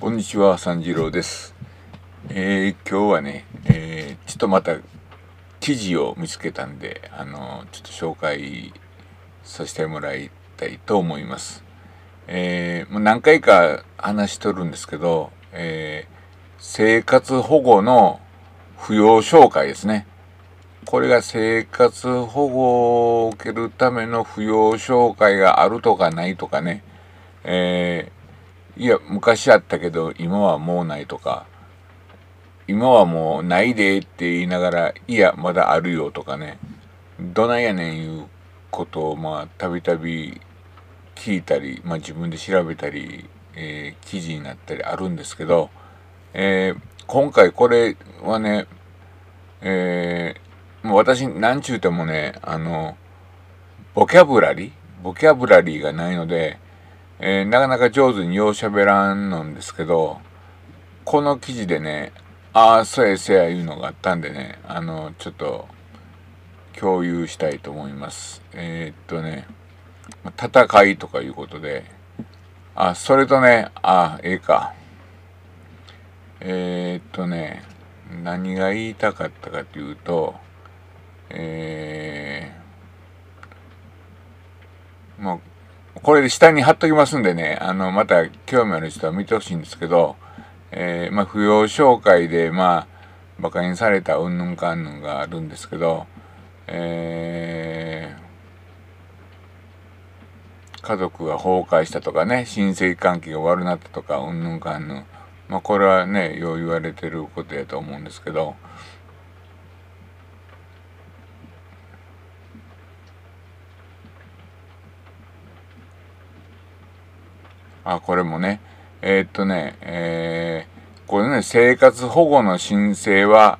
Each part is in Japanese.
こんにちは、三次郎です。えー、今日はね、えー、ちょっとまた記事を見つけたんで、あのちょっと紹介させてもらいたいと思います。えー、もう何回か話しとるんですけど、えー、生活保護の扶養紹介ですね。これが生活保護を受けるための扶養紹介があるとかないとかね、えーいや昔あったけど今はもうないとか今はもうないでって言いながらいやまだあるよとかねどないやねんいうことをまあたびたび聞いたり、まあ、自分で調べたり、えー、記事になったりあるんですけど、えー、今回これはね、えー、もう私何ちゅうてもねあのボキャブラリーボキャブラリーがないのでえー、なかなか上手にようしゃべらんのんですけど、この記事でね、ああ、そうやそうやいうのがあったんでね、あの、ちょっと、共有したいと思います。えー、っとね、戦いとかいうことで、あ、それとね、あ、ええか。えー、っとね、何が言いたかったかというと、えー、まあ、これ下に貼っときますんでね、あの、また興味ある人は見てほしいんですけど、えー、まあ、扶養紹介で、まあ、馬鹿にされたうんぬんかんぬんがあるんですけど、えー、家族が崩壊したとかね、親戚関係が悪なったとか、うんぬんかんぬん。まあ、これはね、よう言われてることやと思うんですけど、あ、これもね、えー、っとね、えー、これね、生活保護の申請は、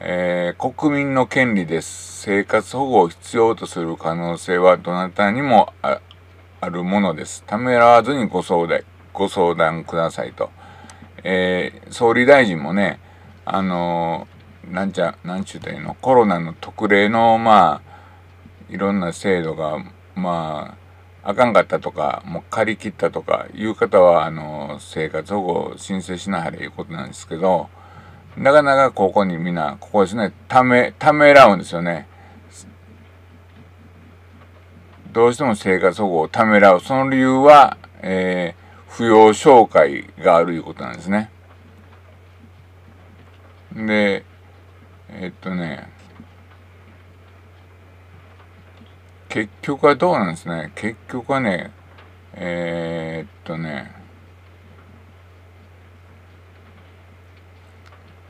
えー、国民の権利です。生活保護を必要とする可能性はどなたにもあるものです。ためらわずにご相談、ご相談くださいと。えー、総理大臣もね、あのなんちゃ、なんちゅうたらいいの、コロナの特例の、まあ、いろんな制度が、まあ、あかんかったとか、もう借り切ったとかいう方は、あの、生活保護を申請しなはれいうことなんですけど、なかなかここにみんな、ここですね、ため、ためらうんですよね。どうしても生活保護をためらう。その理由は、えー、扶養照会があるいうことなんですね。で、えっとね、結局はどうなんですね。結局はね、えー、っとね、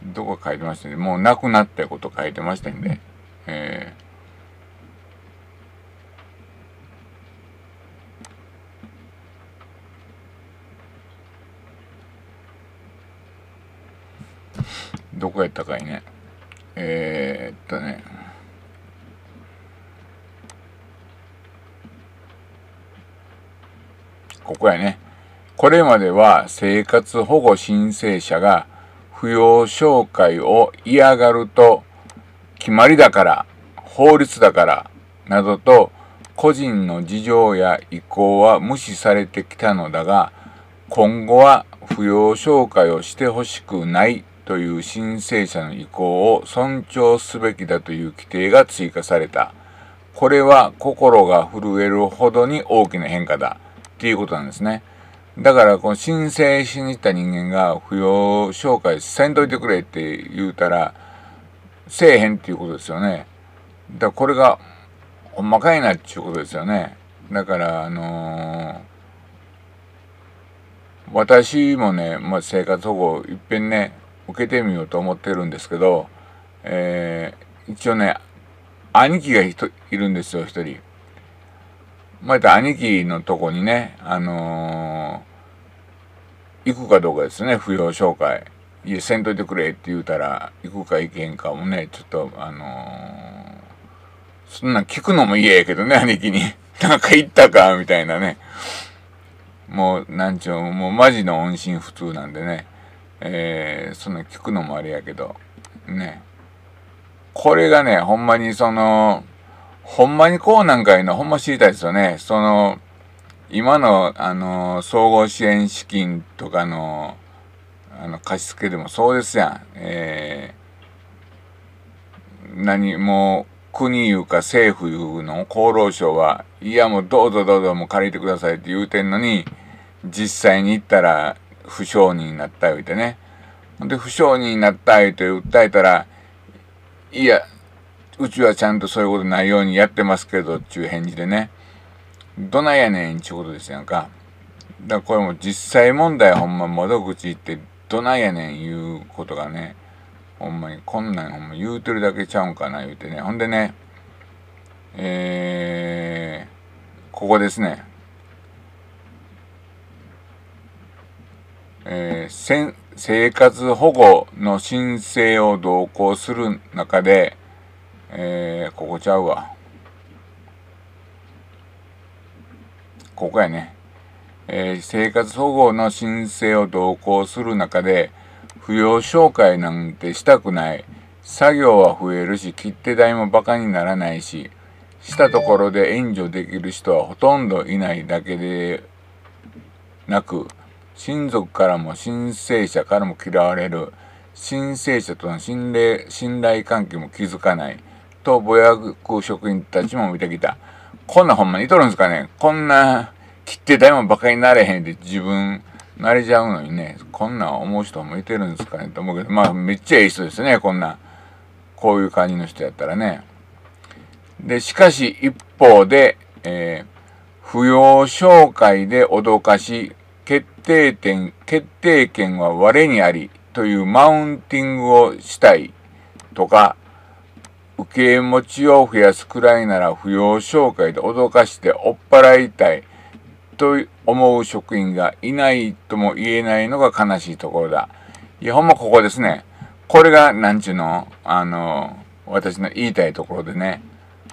どこ書いてましたね。もうなくなったこと書いてましたんで、えーどこやったかいね。えー、っとね。ここやね。これまでは生活保護申請者が扶養照会を嫌がると決まりだから、法律だから、などと個人の事情や意向は無視されてきたのだが、今後は扶養照会をしてほしくないという申請者の意向を尊重すべきだという規定が追加された。これは心が震えるほどに大きな変化だ。っていうことなんですね。だからこの申請しに行った人間が扶養紹介せんといてくれって言うたらせえへんっていうことですよね。だからこれがほまかいなっていうことですよね。だからあのー、私もね、まあ、生活保護いっぺんね受けてみようと思ってるんですけど、えー、一応ね兄貴がいるんですよ一人。また兄貴のとこにね、あのー、行くかどうかですね、扶養紹介。いや、せんといてくれって言うたら、行くか行けんかもね、ちょっと、あのー、そんなん聞くのも嫌やけどね、兄貴に。なんか行ったか、みたいなね。もう、なんちゅう、もうマジの音信不通なんでね。えー、そんな聞くのもあれやけど、ね。これがね、ほんまにその、ほんまにこうなんかいうのほんま知りたいですよね。その、今の、あの、総合支援資金とかの、あの、貸付でもそうですやん。えー、何も国いうか政府いうの、厚労省は、いやもうどうぞどうぞもう借りてくださいって言うてんのに、実際に行ったら不承認になった言うてね。で、不承認になった言うて訴えたら、いや、うちはちゃんとそういうことないようにやってますけど、っちゅう返事でね。どないやねん、ちゅうことですやんか。だからこれも実際問題、ほんま窓口行って、どないやねん、言うことがね、ほんまに、こんなんほんま言うてるだけちゃうんかな、言うてね。ほんでね、えー、ここですね。えー、生活保護の申請を同行する中で、えー、ここちゃうわ。ここやね。えー、生活保護の申請を同行する中で、扶養紹介なんてしたくない。作業は増えるし、切手代もバカにならないし、したところで援助できる人はほとんどいないだけでなく、親族からも申請者からも嫌われる。申請者との信頼信頼関係も築かない。とぼやく職員たちも見てきた。こんなほんまにいとるんですかねこんな切って誰もバカになれへんで自分慣れちゃうのにね、こんなん思う人もいてるんですかねと思うけど、まあめっちゃいい人ですね、こんな。こういう感じの人やったらね。で、しかし一方で、えー、扶養紹介で脅かし、決定点、決定権は我にありというマウンティングをしたいとか、受け持ちを増やすくらいなら扶養紹介で脅かして追っ払いたいと思う職員がいないとも言えないのが悲しいところだ。いや、ほんまここですね。これが、なんちゅうの、あの、私の言いたいところでね。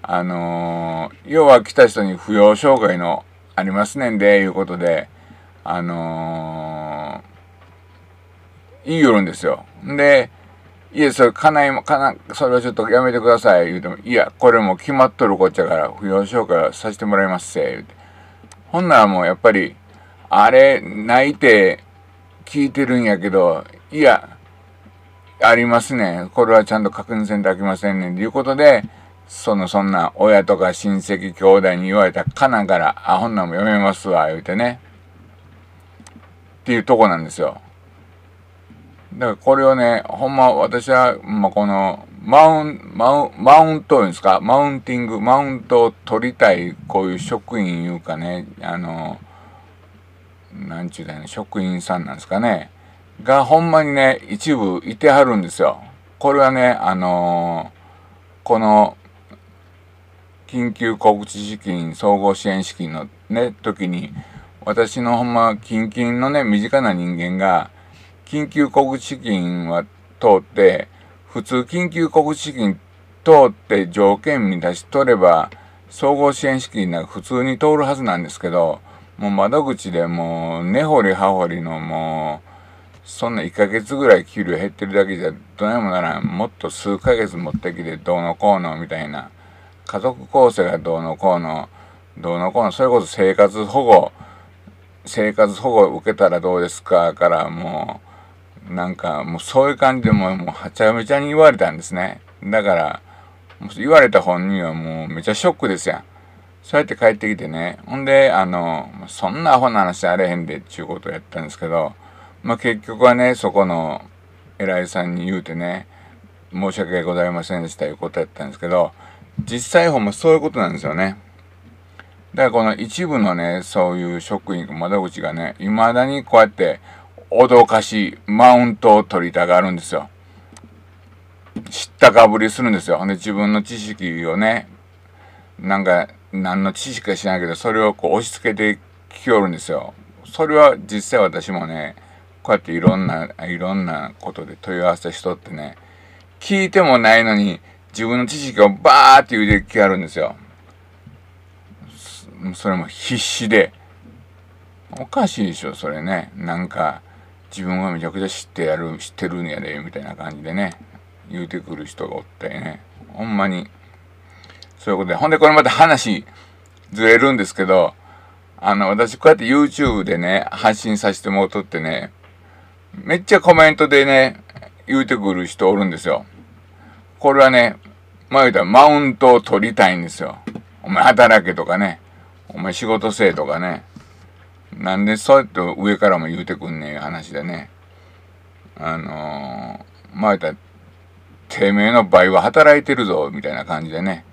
あの、要は来た人に扶養紹介のありますねんで、いうことで、あの、言いよるんですよ。で、いや、それ、かない、かな、それはちょっとやめてください、言うても、いや、これもう決まっとるこっちゃから、扶養紹介させてもらいますせ、言うて。ほんならもう、やっぱり、あれ、泣いて、聞いてるんやけど、いや、ありますね。これはちゃんと確認せんとあきませんね。ということで、その、そんな、親とか親戚、兄弟に言われたかなんから、あ、ほんなんもやめますわ、言うてね。っていうとこなんですよ。だからこれをね、ほんま私は、まあ、この、マウン、マウン、マウントですかマウンティング、マウントを取りたい、こういう職員いうかね、あの、なんちゅうだね、職員さんなんですかね、がほんまにね、一部いてはるんですよ。これはね、あのこの、緊急小口資金、総合支援資金のね、時に、私のほんま、近々のね、身近な人間が、緊急小口資金は通って、普通緊急小口資金通って条件満たし取れば、総合支援資金なんか普通に通るはずなんですけど、もう窓口でもう根掘り葉掘りのもう、そんな1ヶ月ぐらい給料減ってるだけじゃどないもならん。もっと数ヶ月持ってきてどうのこうのみたいな。家族構成がどうのこうの、どうのこうの、それこそ生活保護、生活保護受けたらどうですかからもう、なんかもうそういう感じでもうはちゃめちゃに言われたんですね。だから、言われた本人はもうめちゃショックですやん。そうやって帰ってきてね。ほんで、あの、そんなアホな話あれへんでっていうことをやったんですけど、まあ結局はね、そこの偉いさんに言うてね、申し訳ございませんでしたいうことやったんですけど、実際ほんまそういうことなんですよね。だからこの一部のね、そういう職員、窓口がね、未だにこうやって脅かし、マウントを取りたがるんですよ。知ったかぶりするんですよ。ほんで自分の知識をね、なんか何の知識か知らんけど、それをこう押し付けてきよるんですよ。それは実際私もね、こうやっていろんな、いろんなことで問い合わせしとってね、聞いてもないのに自分の知識をバーって言うてきはるんですよ。それも必死で。おかしいでしょ、それね。なんか、自分はめちゃくちゃ知ってやる知ってるんやでみたいな感じでね言うてくる人がおってねほんまにそういうことでほんでこれまた話ずれるんですけどあの私こうやって YouTube でね発信させてもうとってねめっちゃコメントでね言うてくる人おるんですよこれはねま言ったらマウントを取りたいんですよお前働けとかねお前仕事せえとかねなんでそうやって上からも言うてくんねえ話でね。あのー、まあ言ったてめえの倍は働いてるぞ、みたいな感じでね。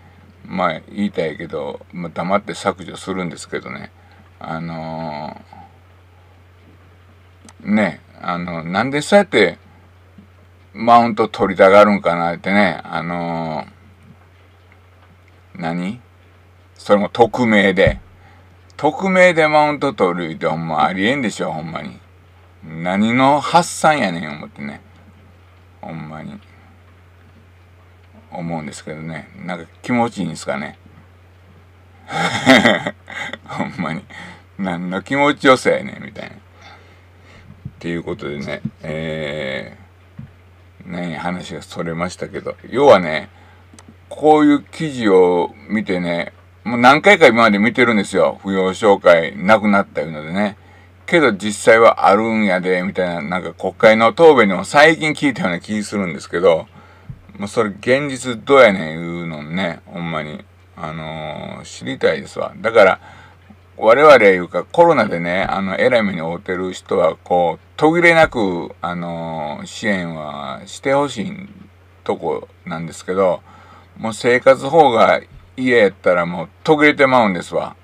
まあ言いたいけど、まあ、黙って削除するんですけどね。あのー、ね、あの、なんでそうやってマウント取りたがるんかなってね、あのー、何それも匿名で。匿名でマウント取るってほんまありえんでしょ、ほんまに。何の発散やねん、思ってね。ほんまに。思うんですけどね。なんか気持ちいいんですかね。ほんまに。何の気持ちよさやねん、みたいな。っていうことでね、えー、ね、話がそれましたけど、要はね、こういう記事を見てね、もう何回か今まで見てるんですよ。扶養紹介なくなったいうのでね。けど実際はあるんやで、みたいな、なんか国会の答弁にも最近聞いたような気するんですけど、もうそれ現実どうやねん言うのね、ほんまに。あのー、知りたいですわ。だから、我々いうかコロナでね、あの、えらい目に遭うてる人は、こう、途切れなく、あのー、支援はしてほしいとこなんですけど、もう生活保護が家やったらもう途切れてまうんですわ。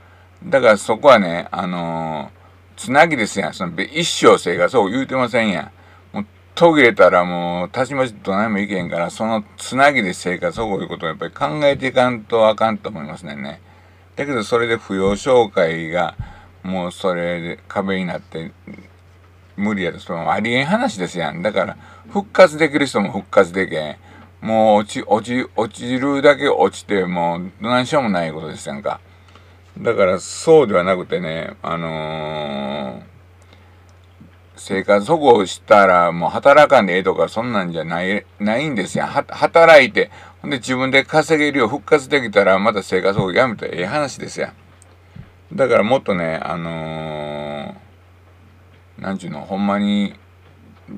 だからそこはね、あのー、つなぎですやん。その一生生がそう言うてませんやん。もう途切れたらもうたちまちどないもいけんから、そのつなぎで生活をこういうことをやっぱり考えていかんとあかんと思いますね。だけどそれで扶養紹介がもうそれで壁になって無理やと、そのありえん話ですやん。だから復活できる人も復活できへん。もう落ち、落ち、落ちるだけ落ちて、もう何しようもないことですやんか。だからそうではなくてね、あのー、生活保護したらもう働かんでええとかそんなんじゃない、ないんですやん。働いて、ほんで自分で稼げるよう復活できたらまた生活保護やめたらええ話ですやん。だからもっとね、あのー、なんちゅうの、ほんまに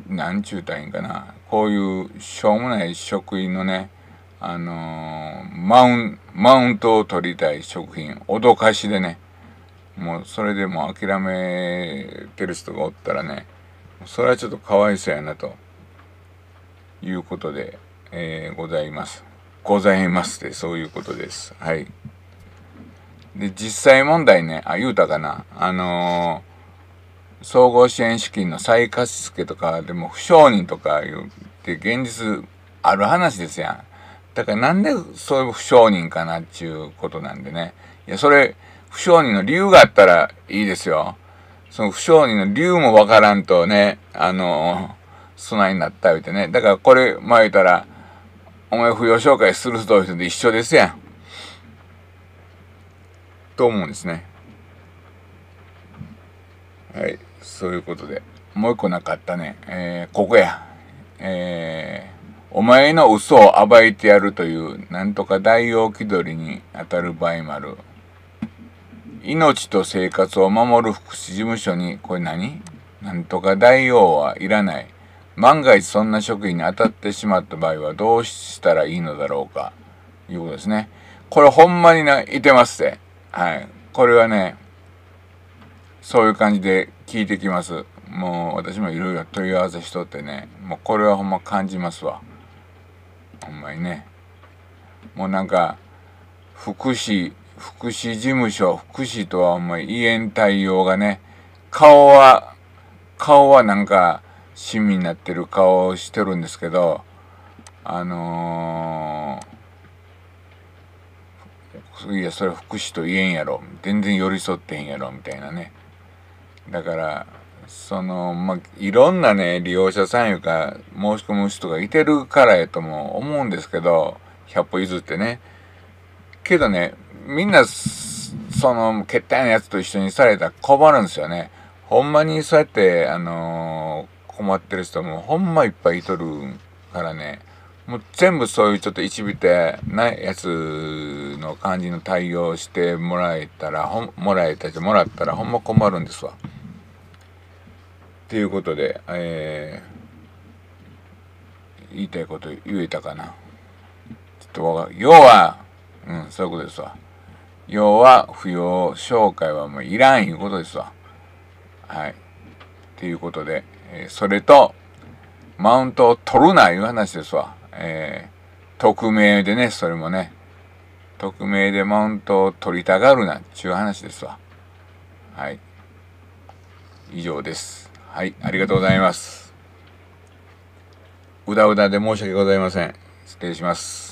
何ちゅうたらいいんかなこういうしょうもない食品のねあのー、マウンマウントを取りたい食品脅かしでねもうそれでもう諦めてる人がおったらねそれはちょっとかわいそうやなということで、えー、ございます。ございますってそういうことです。はい。で実際問題ねあ言うたかなあのー総合支援資金の再貸付とかでも不承認とかいうって現実ある話ですやん。だからなんでそういう不承認かなっちゅうことなんでね。いや、それ、不承認の理由があったらいいですよ。その不承認の理由もわからんとね、あの、備えになった言てね。だからこれ、前あ言うたら、お前扶養紹介する人と一緒ですやん。と思うんですね。はい。そういうことで。もう一個なかったね。えー、ここや。えー、お前の嘘を暴いてやるという、なんとか大王気取りに当たる場合もある。命と生活を守る福祉事務所に、これ何なんとか大王はいらない。万が一そんな職員に当たってしまった場合はどうしたらいいのだろうか。いうことですね。これほんまにな、いてますって。はい。これはね、そういう感じで聞いてきますもう私もいろいろ問い合わせしとってねもうこれはほんま感じますわほんまにねもうなんか福祉福祉事務所福祉とはお前、言えん対応がね顔は顔はなんか市民になってる顔をしてるんですけどあのー、いやそれ福祉と言えんやろ全然寄り添ってへんやろみたいなねだからそのまあいろんなね利用者さんいうか申し込む人がいてるからやとも思うんですけど100歩譲ってねけどねみんなその決定のやつと一緒にされたら困るんですよねほんまにそうやってあのー、困ってる人もほんまいっぱいいとるからねもう全部そういうちょっと一部てないやつの感じの対応してもらえたらもらえたりもらったらほんま困るんですわ。っていうことで、えー、言いたいこと言えたかな。ちょっとわか要は、うん、そういうことですわ。要は、扶養紹介はもういらんいうことですわ。はい。っていうことで、えー、それと、マウントを取るないう話ですわ。えー、匿名でね、それもね。匿名でマウントを取りたがるなっちゅう話ですわ。はい。以上です。はい、ありがとうございます。うだうだで申し訳ございません。失礼します。